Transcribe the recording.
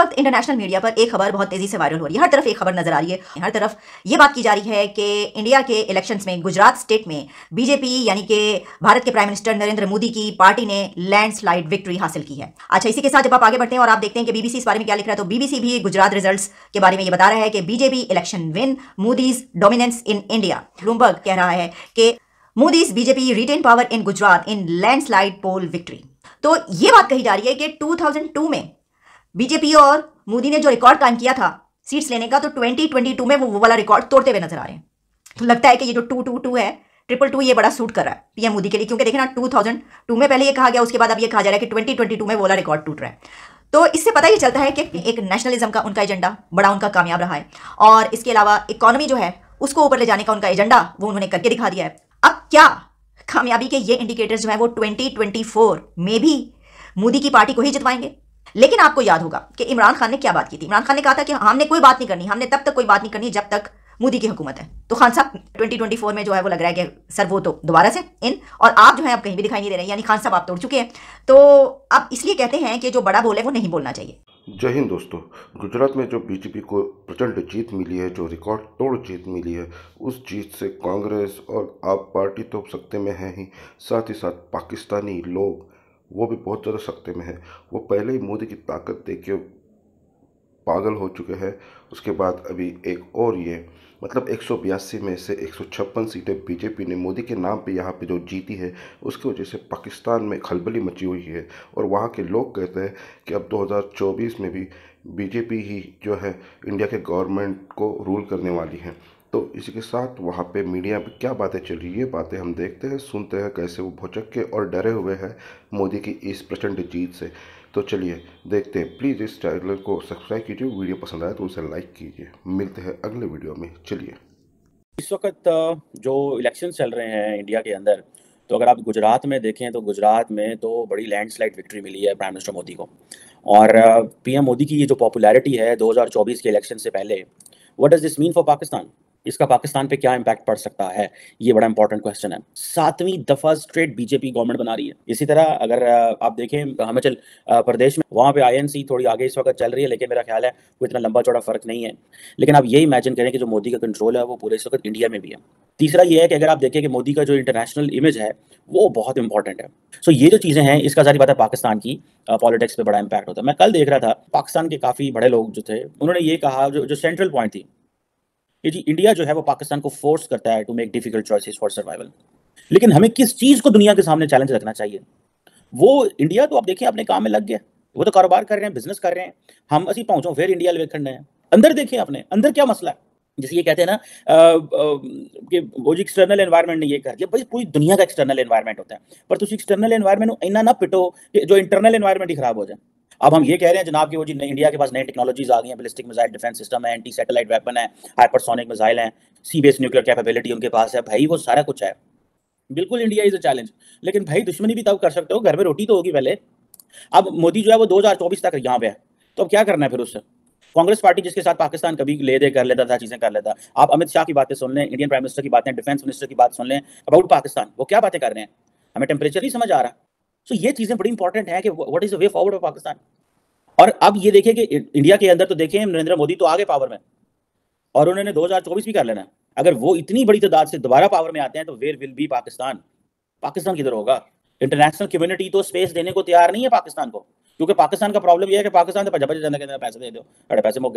वक्त international media पर एक खबर बहुत तेजी से वायरल हो रही है हर तरफ एक खबर नजर आ रही है हर तरफ ये बात की जा रही है कि इंडिया के इलेक्शंस में गुजरात स्टेट में बीजेपी यानी कि भारत के प्राइम मिनिस्टर नरेंद्र मोदी की पार्टी ने लैंडस्लाइड विक्ट्री हासिल की है अच्छा इसी के साथ जब आप आगे बढ़ते हैं और आप देखते हैं कि बीबीसी इस बारे में क्या लिख रहा है तो बीबीसी भी गुजरात रिजल्ट के बारे में ये बता रहा है कि BJP election win Modi's dominance in India Bloomberg कह रहा है कि Modi's BJP retain power in Gujarat in landslide poll victory तो ये बात कही जा रही है कि 2002 में बीजेपी और मोदी ने जो रिकॉर्ड कायम किया था सीट्स लेने का तो 2022 में वो वो वाला रिकॉर्ड तोड़ते हुए नजर आ रहे हैं तो लगता है कि ये जो टू टू टू है ट्रिपल टू ये बड़ा सूट कर रहा है पीएम मोदी के लिए क्योंकि देखना टू थाउजेंड टू में पहले ये कहा गया उसके बाद अब ये कहा जा रहा है कि ट्वेंटी ट्वेंटी टू में वो वाला रिकॉर्ड टूट रहा है तो इससे पता ही चलता है कि एक नेशनलिज्म का उनका एजेंडा बड़ा उनका कामयाब रहा है और इसके अलावा इकोनॉमी जो है उसको ऊपर ले जाने का उनका एजेंडा वो उन्होंने करके दिखा दिया है अब क्या कामयाबी के ये इंडिकेटर्स जो है वो फोर में भी मोदी की पार्टी को ही जितवाएंगे लेकिन आपको याद होगा कि इमरान खान ने क्या बात की थी इमरान खान ने कहा था कि हमने कोई बात नहीं करनी हमने तब तक कोई बात नहीं करनी जब तक मोदी की हुकूमत है तो खान साहब 2024 में जो है वो लग रहा है कि सर वो तो दोबारा से इन और आप जो है आप कहीं भी दिखाई नहीं दे रहे यानी खान साहब आप तोड़ चुके हैं तो आप इसलिए कहते हैं कि जो बड़ा बोले वो नहीं बोलना चाहिए जय हिंद दोस्तों गुजरात में जो बीजेपी को प्रचंड जीत मिली है जो रिकॉर्ड तोड़ जीत मिली है उस जीत से कांग्रेस और आप पार्टी तो सत्ते में है ही साथ ही साथ पाकिस्तानी लोग वो भी बहुत ज़्यादा सख्ते में है वो पहले ही मोदी की ताकत देख के पागल हो चुके हैं उसके बाद अभी एक और ये मतलब एक में से एक सीटें बीजेपी ने मोदी के नाम पे यहाँ पे जो जीती है उसकी वजह से पाकिस्तान में खलबली मची हुई है और वहाँ के लोग कहते हैं कि अब 2024 में भी बीजेपी ही जो है इंडिया के गवर्नमेंट को रूल करने वाली है तो इसी के साथ वहाँ पे मीडिया पे क्या बातें चल रही है बातें हम देखते हैं सुनते हैं कैसे वो के और डरे हुए हैं मोदी की इस प्रचंड जीत से तो चलिए देखते हैं प्लीज़ इस चैनल को सब्सक्राइब कीजिए वीडियो पसंद आए तो उसे लाइक कीजिए मिलते हैं अगले वीडियो में चलिए इस वक्त जो इलेक्शन चल रहे हैं इंडिया के अंदर तो अगर आप गुजरात में देखें तो गुजरात में तो बड़ी लैंडस्लाइड विक्ट्री मिली है प्राइम मिनिस्टर मोदी को और पीएम मोदी की ये जो पॉपुलैरिटी है 2024 के इलेक्शन से पहले what does this mean for Pakistan इसका पाकिस्तान पे क्या इम्पैक्ट पड़ सकता है ये बड़ा इंपॉर्टेंट क्वेश्चन है सातवीं दफा स्ट्रेट बीजेपी गवर्नमेंट बना रही है इसी तरह अगर आप देखें हिमाचल प्रदेश में वहां पे आईएनसी थोड़ी आगे इस वक्त चल रही है लेकिन मेरा ख्याल है कोई इतना लंबा चौड़ा फर्क नहीं है लेकिन आप ये इमेजिन करें कि जो मोदी का कंट्रोल है वो पूरे इस वक्त इंडिया में भी है तीसरा ये है कि अगर आप देखें कि मोदी का जो इंटरनेशनल इमेज है वो बहुत इंपॉर्टेंट है सो ये जो चीज़ें हैं इसका सारी बात है पाकिस्तान की पॉलिटिक्स पे बड़ा इंपैक्ट होता है मैं कल देख रहा था पाकिस्तान के काफ़ी बड़े लोग जो थे उन्होंने ये कहा जो जो सेंट्रल पॉइंट थी कि जी इंडिया जो है वो पाकिस्तान को फोर्स करता है to make difficult choices for survival लेकिन हमें किस चीज़ को दुनिया के सामने चैलेंज रखना चाहिए वो इंडिया तो आप देखिए अपने काम में लग गया वो तो कारोबार कर रहे हैं बिजनेस कर रहे हैं हम असी पहुंचो फिर इंडिया वेखण रहे हैं अंदर देखिए आपने अंदर क्या मसला है जैसे ये कहते हैं ना आ, आ, कि वो जी एक्सटर्नल एनवायरनमेंट ने ये कर दिया भाई पूरी दुनिया का एक्सटर्नल एनवायरनमेंट होता है पर तुम एक्सटर्नल एनवायरनमेंट इन्ना ना पिटो कि जो इंटरनल एनवायरनमेंट ही खराब हो जाए अब हम ये कह रहे हैं जनाब कि वो जी इंडिया के पास नई टेक्नोलॉजीज आ गई हैं बैलिस्टिक मिसाइल डिफेंस सिस्टम है एंटी सैटेलाइट वेपन है हाइपरसोनिक मिसाइल है सी बेस न्यूक्लियर कैपेबिलिटी उनके पास है भाई वो सारा कुछ है बिल्कुल इंडिया इज अ चैलेंज लेकिन भाई दुश्मनी भी तब कर सकते हो घर में रोटी तो होगी पहले अब मोदी जो है वो चौबीस तक यहाँ पे है तो अब क्या करना है फिर उससे कांग्रेस पार्टी जिसके साथ पाकिस्तान कभी ले दे कर लेता था चीजें कर लेता आप अमित शाह की बातें सुन लें इंडियन प्राइम मिनिस्टर की बातें डिफेंस मिनिस्टर की बात सुन लें अबाउट पाकिस्तान वो क्या बातें कर रहे हैं हमें टेम्परेचर नहीं समझ आ रहा है सो ये चीजें बड़ी इंपॉर्टेंट है कि what is the way forward of Pakistan और अब ये देखिए कि इंडिया के अंदर तो देखें नरेंद्र मोदी तो आगे पावर में और उन्होंने 2024 भी कर लेना है अगर वो इतनी बड़ी तादाद से दोबारा पावर में आते हैं तो where will be Pakistan Pakistan किधर होगा इंटरनेशनल कम्युनिटी तो स्पेस देने को तैयार नहीं है पाकिस्तान को क्योंकि पाकिस्तान का प्रॉब्लम यह है कि पाकिस्तान तो के पैसे दे दो अरे पैसे मुक गए